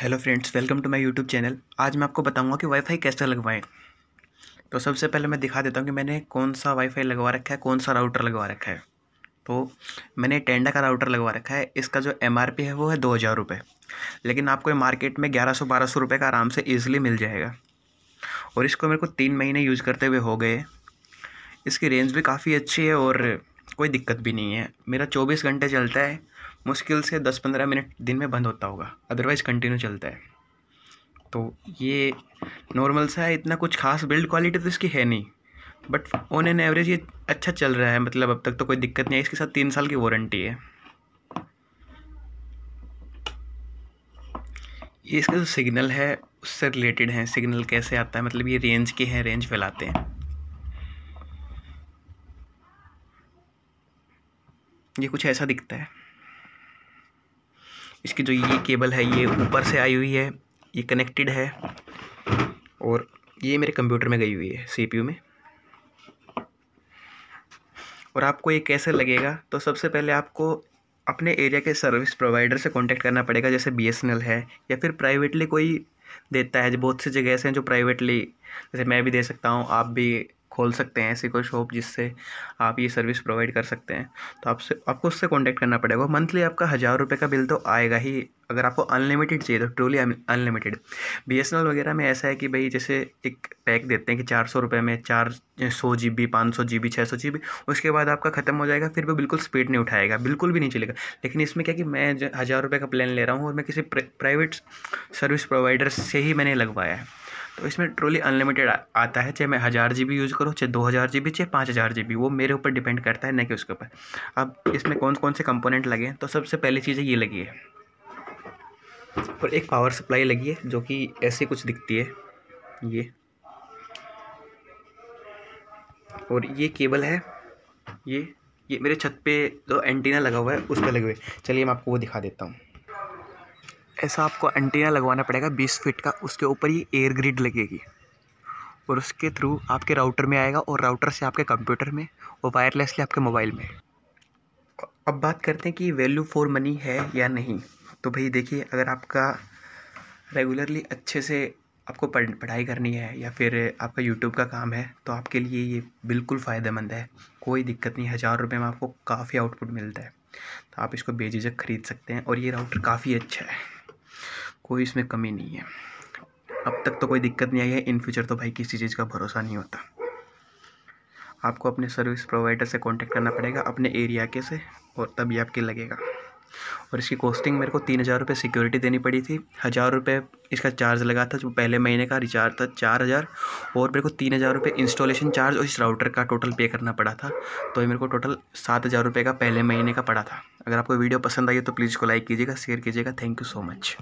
hello friends welcome to my YouTube channel आज मैं आपको बताऊंगा कि वाईफाई कैसे लगवाएं तो सबसे पहले मैं दिखा देता हूं कि मैंने कौन सा वाईफाई लगवा रखा है कौन सा राउटर लगवा रखा है तो मैंने टेंडा का राउटर लगवा रखा है इसका जो एम है वो है दो हज़ार रुपये लेकिन आपको मार्केट में ग्यारह सौ बारह सौ रुपये का आराम से ईजिली मिल जाएगा और इसको मेरे को तीन महीने यूज़ करते हुए हो गए इसकी रेंज भी काफ़ी अच्छी है और कोई दिक्कत भी नहीं है मेरा चौबीस घंटे चलता है मुश्किल से दस पंद्रह मिनट दिन में बंद होता होगा अदरवाइज़ कंटिन्यू चलता है तो ये नॉर्मल सा है इतना कुछ खास बिल्ड क्वालिटी तो इसकी है नहीं बट ऑन एन एवरेज ये अच्छा चल रहा है मतलब अब तक तो कोई दिक्कत नहीं है इसके साथ तीन साल की वारंटी है ये इसका जो सिग्नल है उससे रिलेटेड है सिग्नल कैसे आता है मतलब ये रेंज के हैं रेंज फैलाते हैं ये कुछ ऐसा दिखता है इसकी जो ये केबल है ये ऊपर से आई हुई है ये कनेक्टेड है और ये मेरे कंप्यूटर में गई हुई है सीपीयू में और आपको ये कैसे लगेगा तो सबसे पहले आपको अपने एरिया के सर्विस प्रोवाइडर से कांटेक्ट करना पड़ेगा जैसे बी है या फिर प्राइवेटली कोई देता है जो बहुत सी जगह ऐसे हैं जो प्राइवेटली जैसे मैं भी दे सकता हूँ आप भी खोल सकते हैं ऐसी कोई शॉप जिससे आप ये सर्विस प्रोवाइड कर सकते हैं तो आपसे आपको उससे कॉन्टैक्ट करना पड़ेगा मंथली आपका हज़ार रुपये का बिल तो आएगा ही अगर आपको अनलिमिटेड चाहिए तो truly unlimited B S N L वगैरह में ऐसा है कि भाई जैसे एक पैक देते हैं कि चार सौ रुपये में चार सौ जी बी पाँच सौ जी बी छः सौ जी बी उसके बाद आपका ख़त्म हो जाएगा फिर भी बिल्कुल स्पीड नहीं उठाएगा बिल्कुल भी नहीं चलेगा लेकिन इसमें क्या कि मैं हज़ार रुपये का प्लान ले रहा हूँ और मैं किसी प्राइवेट सर्विस प्रोवाइडर से ही मैंने लगवाया है तो इसमें ट्रोली अनलिमिटेड आता है चाहे मैं हज़ार जी यूज़ करूँ चाहे दो हज़ार जी चाहे पाँच हज़ार जी वो मेरे ऊपर डिपेंड करता है न कि उसके ऊपर अब इसमें कौन कौन से कंपोनेंट लगे तो सबसे पहली चीज़ ये लगी है और एक पावर सप्लाई लगी है जो कि ऐसे कुछ दिखती है ये और ये केबल है ये ये मेरे छत पे जो एंटीना लगा हुआ है उस पर लगे हुए चलिए मैं आपको वो दिखा देता हूँ ऐसा आपको एंटीना लगवाना पड़ेगा बीस फीट का उसके ऊपर ये एयर ग्रिड लगेगी और उसके थ्रू आपके राउटर में आएगा और राउटर से आपके कंप्यूटर में और वायरलेसली आपके मोबाइल में अब बात करते हैं कि वैल्यू फॉर मनी है या नहीं तो भाई देखिए अगर आपका रेगुलरली अच्छे से आपको पढ़ाई करनी है या फिर आपका यूट्यूब का काम है तो आपके लिए ये बिल्कुल फ़ायदेमंद है कोई दिक्कत नहीं हज़ार रुपये में आपको काफ़ी आउटपुट मिलता है तो आप इसको बेझिझक खरीद सकते हैं और ये राउटर काफ़ी अच्छा है कोई इसमें कमी नहीं है अब तक तो कोई दिक्कत नहीं आई है इन फ्यूचर तो भाई किसी चीज़ का भरोसा नहीं होता आपको अपने सर्विस प्रोवाइडर से कांटेक्ट करना पड़ेगा अपने एरिया के से और तभी आपके लगेगा और इसकी कॉस्टिंग मेरे को तीन हज़ार रुपये सिक्योरिटी देनी पड़ी थी हज़ार रुपये इसका चार्ज लगा था जो पहले महीने का रिचार्ज था चार हज़ार और मेरे को तीन हज़ार रुपये इंस्टॉलेशन चार्ज और इस राउटर का टोटल पे करना पड़ा था तो ये मेरे को टोटल सात हज़ार रुपये का पहले महीने का पड़ा था अगर आपको वीडियो पसंद आई तो प्लीज़ को लाइक कीजिएगा शेयर कीजिएगा थैंक यू सो मच